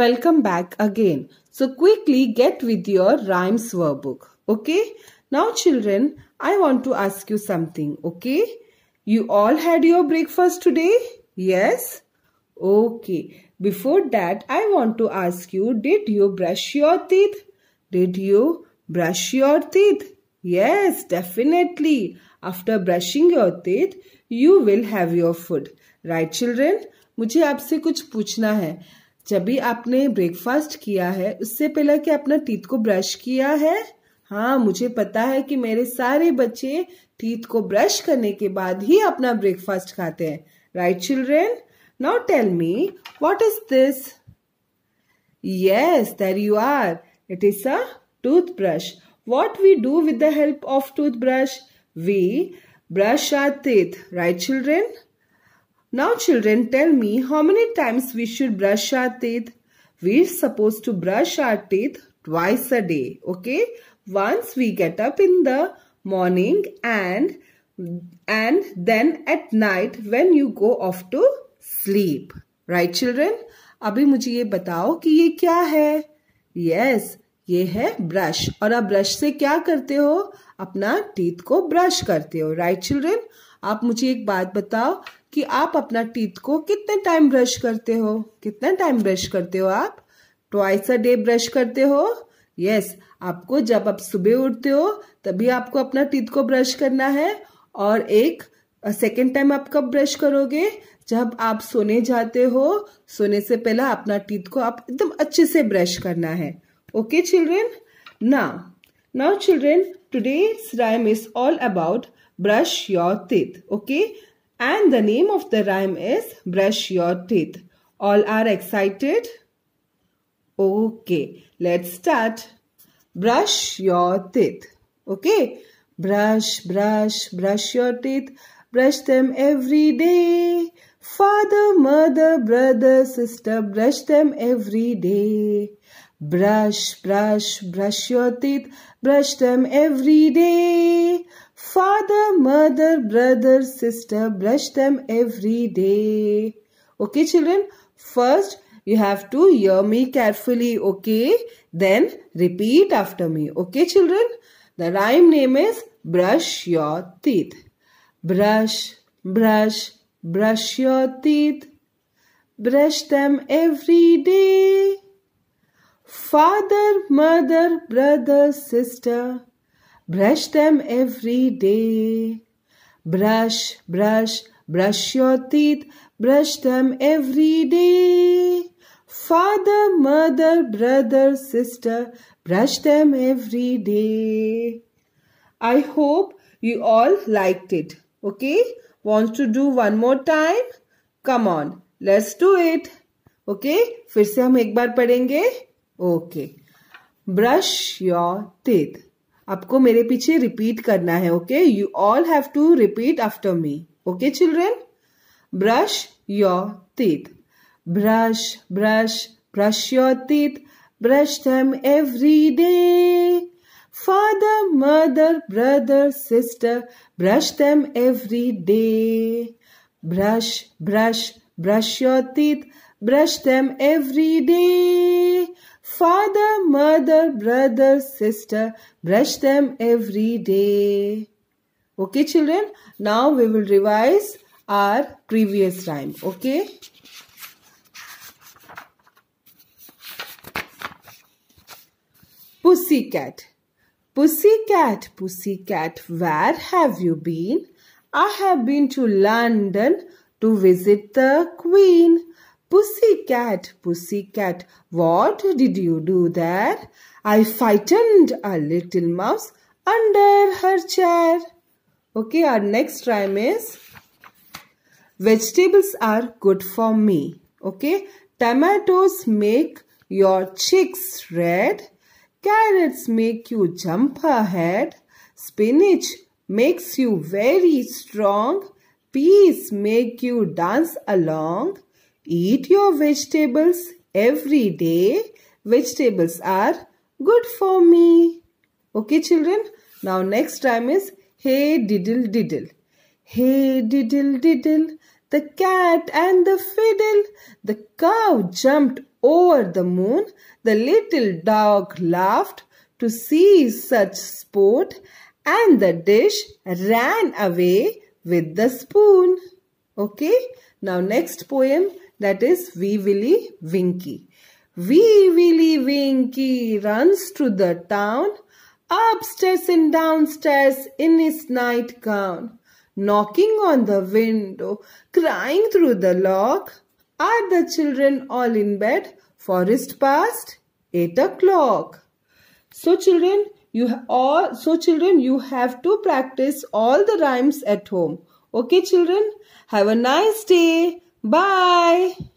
Welcome back again. So quickly get with your rhymes workbook. Okay. Now children, I want to ask you something. Okay. You all had your breakfast today? Yes. Okay. Before that, I want to ask you, did you brush your teeth? Did you brush your teeth? Yes, definitely. After brushing your teeth, you will have your food. Right children? मुझे आपसे कुछ पूछना है जब भी आपने breakfast किया है उससे पहले कि अपना टीथ को ब्रश किया है हाँ मुझे पता है कि मेरे सारे बच्चे टीथ को ब्रश करने के बाद ही अपना ब्रेकफास्ट खाते हैं right children now tell me what is this yes there you are it is a toothbrush what we do with the of toothbrush we brush our teeth right children Now children tell me how many times we should brush our teeth. We are supposed to brush our teeth twice a day. Okay. Once we get up in the morning and and then at night when you go off to sleep. Right children? अभी मुझे ये बताओ कि ये क्या है yes, ये है ब्रश और आप ब्रश से क्या करते हो अपना टीथ को ब्रश करते हो राइट right, चिल्ड्रन आप मुझे एक बात बताओ कि आप अपना टीथ को कितने टाइम ब्रश करते हो कितने टाइम ब्रश करते हो आप ट्वाइस अ डे ब्रश करते हो यस yes, आपको जब आप सुबह उठते हो तभी आपको अपना टीथ को ब्रश करना है और एक सेकेंड टाइम आप कब ब्रश करोगे जब आप सोने जाते हो सोने से पहले अपना टीथ को आप एकदम अच्छे से ब्रश करना है ओके चिल्ड्रेन ना now children today rhyme is all about brush your teeth okay And the name of the rhyme is Brush Your Teeth. All are excited? Okay, let's start. Brush your teeth. Okay, brush, brush, brush your teeth. Brush them every day. Father, mother, brother, sister, brush them every day. Brush, brush, brush your teeth, brush them every day. Father, mother, brother, sister, brush them every day. Okay children, first you have to hear me carefully, okay? Then repeat after me, okay children? The rhyme name is brush your teeth. Brush, brush, brush your teeth. Brush them every day. Father, mother, brother, sister, brush them every day. Brush, brush, brush your teeth, brush them every day. Father, mother, brother, sister, brush them every day. I hope you all liked it. Okay? Want to do one more time? Come on, let's do it. Okay? फिर से हम एक बार पढ़ेंगे okay brush your teeth आपको मेरे पीछे repeat करना है okay you all have to repeat after me okay children brush your teeth brush brush brush your teeth brush them every day father mother brother sister brush them every day brush brush brush your teeth brush them every day Father, mother, brother, sister, brush them every day. Okay children, now we will revise our previous rhyme. Okay. Pussycat. Pussycat, pussycat, where have you been? I have been to London to visit the Queen. Pussy cat, pussy cat, what did you do there? I frightened a little mouse under her chair. Okay, our next rhyme is Vegetables are good for me. Okay, tomatoes make your cheeks red. Carrots make you jump ahead. Spinach makes you very strong. Peas make you dance along. Eat your vegetables every day. Vegetables are good for me. Okay children. Now next time is Hey diddle diddle. Hey diddle diddle. The cat and the fiddle. The cow jumped over the moon. The little dog laughed to see such sport. And the dish ran away with the spoon. Okay. Now next poem that is Wee Willie Winky. Wee Willie Winky runs to the town, upstairs and downstairs in his nightgown, knocking on the window, crying through the lock. Are the children all in bed? Forest past eight o'clock. So children, you all so children you have to practice all the rhymes at home. Okay, children, have a nice day. Bye.